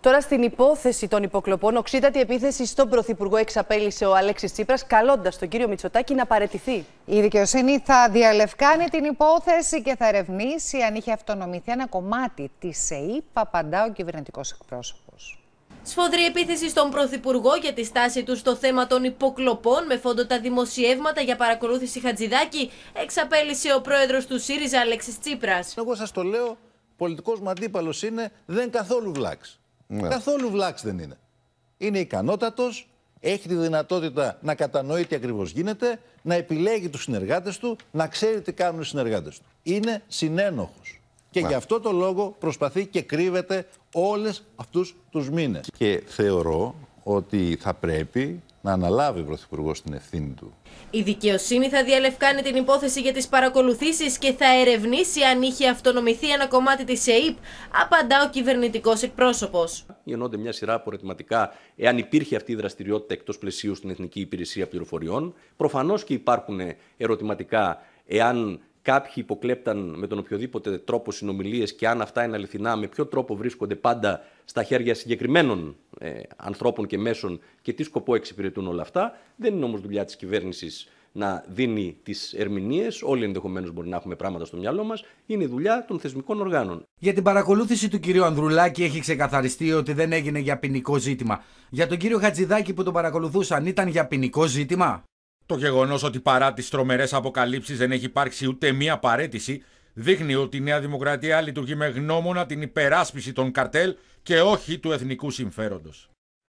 Τώρα στην υπόθεση των υποκλοπών, οξύτατη επίθεση στον Πρωθυπουργό εξαπέλυσε ο Αλέξης Τσίπρας, καλώντας τον κύριο Μητσοτάκη να παρετηθεί. Η δικαιοσύνη θα διαλευκάνει την υπόθεση και θα ερευνήσει αν είχε αυτονομηθεί ένα κομμάτι της ΕΕΠ, απαντά ο κυβερνητικός εκπρόσωπος. Σφοδρή επίθεση στον Πρωθυπουργό για τη στάση του στο θέμα των υποκλοπών με φόντο τα δημοσιεύματα για παρακολούθηση Χατζηδάκη εξαπέλυσε ο πρόεδρος του ΣΥΡΙΖΑ Αλέξης Τσίπρας. Εγώ σας το λέω, πολιτικός μου είναι, δεν καθόλου βλάξ. Ναι. Καθόλου βλάξ δεν είναι. Είναι ικανότατος, έχει τη δυνατότητα να κατανοεί τι ακριβώς γίνεται, να επιλέγει τους συνεργάτες του, να ξέρει τι κάνουν οι συνεργάτες του. Είναι συνένοχος. Και γι' αυτό το λόγο προσπαθεί και κρύβεται όλες αυτούς τους μήνες. Και θεωρώ ότι θα πρέπει να αναλάβει ο Πρωθυπουργός την ευθύνη του. Η δικαιοσύνη θα διαλευκάνει την υπόθεση για τις παρακολουθήσεις και θα ερευνήσει αν είχε αυτονομηθεί ένα κομμάτι της ΕΕΠ, απαντά ο κυβερνητικός εκπρόσωπος. Γεννώνται μια σειρά από εάν υπήρχε αυτή η δραστηριότητα εκτός πλαισίου στην Εθνική Υπηρεσία Πληροφοριών. Προφανώς και υπάρχουν ερωτηματικά εάν Κάποιοι υποκλέπταν με τον οποιοδήποτε τρόπο συνομιλίες και αν αυτά είναι αληθινά, με ποιο τρόπο βρίσκονται πάντα στα χέρια συγκεκριμένων ε, ανθρώπων και μέσων και τι σκοπό εξυπηρετούν όλα αυτά. Δεν είναι όμως δουλειά της κυβέρνησης να δίνει τις ερμηνείες. Όλοι ενδεχομένως μπορεί να έχουμε πράγματα στο μυαλό μας. Είναι δουλειά των θεσμικών οργάνων. Για την παρακολούθηση του κυρίου Ανδρουλάκη έχει ξεκαθαριστεί ότι δεν έγινε για ποινικό ζήτημα. Για τον κύριο Χατζηδάκη που τον παρακολουθούσαν, ήταν για ποινικό ζήτημα. Το γεγονός ότι παρά τις τρομερές αποκαλύψεις δεν έχει υπάρξει ούτε μία παρέτηση δείχνει ότι η Νέα Δημοκρατία λειτουργεί με γνώμονα την υπεράσπιση των καρτέλ και όχι του εθνικού συμφέροντος.